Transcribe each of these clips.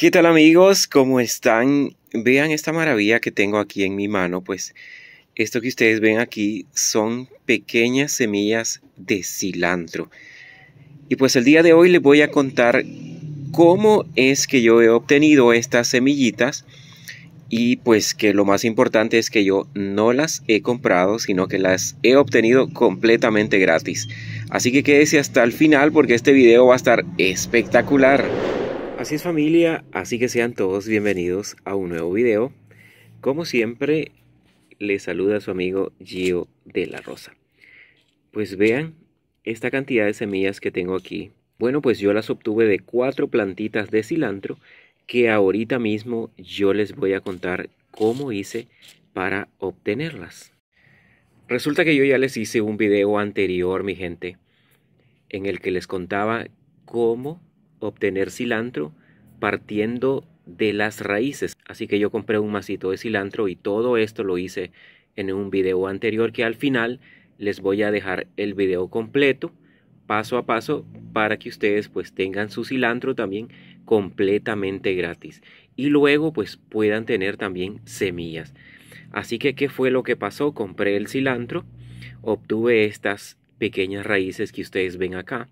¿Qué tal amigos? ¿Cómo están? Vean esta maravilla que tengo aquí en mi mano. Pues esto que ustedes ven aquí son pequeñas semillas de cilantro. Y pues el día de hoy les voy a contar cómo es que yo he obtenido estas semillitas. Y pues que lo más importante es que yo no las he comprado, sino que las he obtenido completamente gratis. Así que quédese hasta el final porque este video va a estar espectacular. Así es familia, así que sean todos bienvenidos a un nuevo video. Como siempre, les saluda su amigo Gio de la Rosa. Pues vean esta cantidad de semillas que tengo aquí. Bueno, pues yo las obtuve de cuatro plantitas de cilantro que ahorita mismo yo les voy a contar cómo hice para obtenerlas. Resulta que yo ya les hice un video anterior, mi gente, en el que les contaba cómo obtener cilantro partiendo de las raíces. Así que yo compré un masito de cilantro y todo esto lo hice en un video anterior que al final les voy a dejar el video completo paso a paso para que ustedes pues tengan su cilantro también completamente gratis y luego pues puedan tener también semillas. Así que qué fue lo que pasó? Compré el cilantro, obtuve estas pequeñas raíces que ustedes ven acá.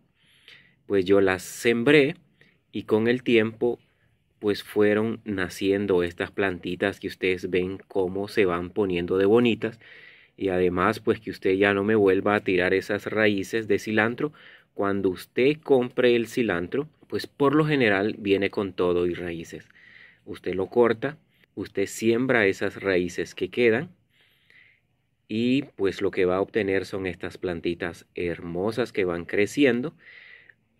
Pues yo las sembré y con el tiempo pues fueron naciendo estas plantitas que ustedes ven cómo se van poniendo de bonitas y además pues que usted ya no me vuelva a tirar esas raíces de cilantro cuando usted compre el cilantro pues por lo general viene con todo y raíces usted lo corta usted siembra esas raíces que quedan y pues lo que va a obtener son estas plantitas hermosas que van creciendo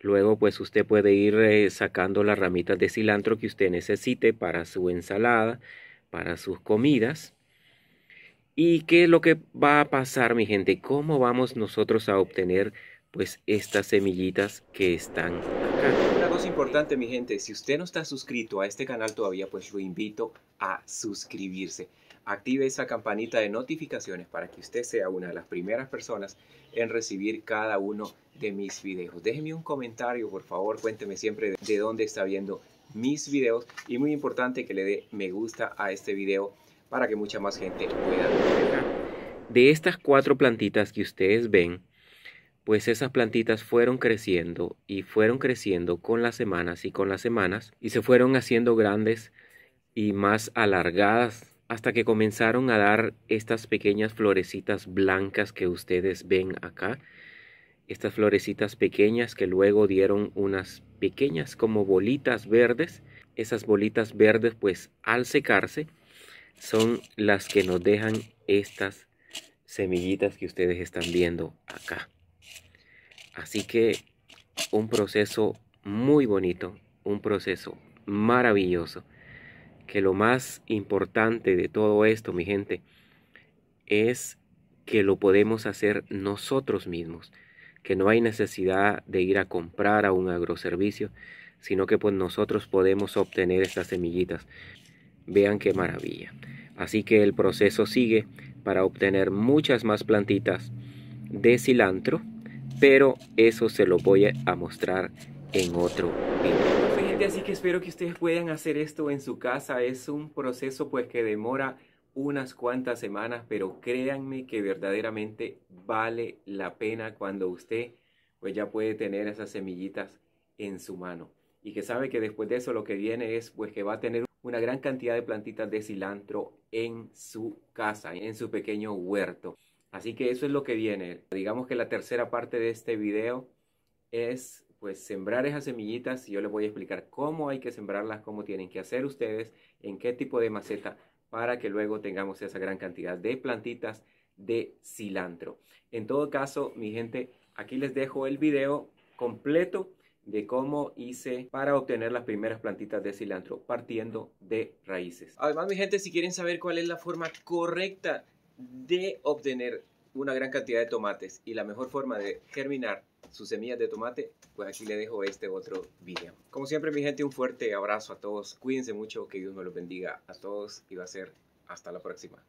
Luego, pues usted puede ir eh, sacando las ramitas de cilantro que usted necesite para su ensalada, para sus comidas. ¿Y qué es lo que va a pasar, mi gente? ¿Cómo vamos nosotros a obtener pues estas semillitas que están acá? es importante, mi gente, si usted no está suscrito a este canal todavía, pues lo invito a suscribirse. Active esa campanita de notificaciones para que usted sea una de las primeras personas en recibir cada uno de mis videos. Déjeme un comentario, por favor, cuénteme siempre de dónde está viendo mis videos y muy importante que le dé me gusta a este video para que mucha más gente pueda. De estas cuatro plantitas que ustedes ven, pues esas plantitas fueron creciendo y fueron creciendo con las semanas y con las semanas y se fueron haciendo grandes y más alargadas hasta que comenzaron a dar estas pequeñas florecitas blancas que ustedes ven acá. Estas florecitas pequeñas que luego dieron unas pequeñas como bolitas verdes. Esas bolitas verdes pues al secarse son las que nos dejan estas semillitas que ustedes están viendo acá. Así que un proceso muy bonito, un proceso maravilloso, que lo más importante de todo esto, mi gente, es que lo podemos hacer nosotros mismos, que no hay necesidad de ir a comprar a un agroservicio, sino que pues nosotros podemos obtener estas semillitas. Vean qué maravilla. Así que el proceso sigue para obtener muchas más plantitas de cilantro pero eso se lo voy a mostrar en otro video. así que espero que ustedes puedan hacer esto en su casa. Es un proceso pues que demora unas cuantas semanas, pero créanme que verdaderamente vale la pena cuando usted pues ya puede tener esas semillitas en su mano y que sabe que después de eso lo que viene es pues que va a tener una gran cantidad de plantitas de cilantro en su casa, en su pequeño huerto. Así que eso es lo que viene. Digamos que la tercera parte de este video es pues sembrar esas semillitas y yo les voy a explicar cómo hay que sembrarlas, cómo tienen que hacer ustedes, en qué tipo de maceta para que luego tengamos esa gran cantidad de plantitas de cilantro. En todo caso, mi gente, aquí les dejo el video completo de cómo hice para obtener las primeras plantitas de cilantro partiendo de raíces. Además, mi gente, si quieren saber cuál es la forma correcta de obtener una gran cantidad de tomates y la mejor forma de germinar sus semillas de tomate, pues aquí le dejo este otro video. Como siempre, mi gente, un fuerte abrazo a todos. Cuídense mucho, que Dios me los bendiga a todos y va a ser hasta la próxima.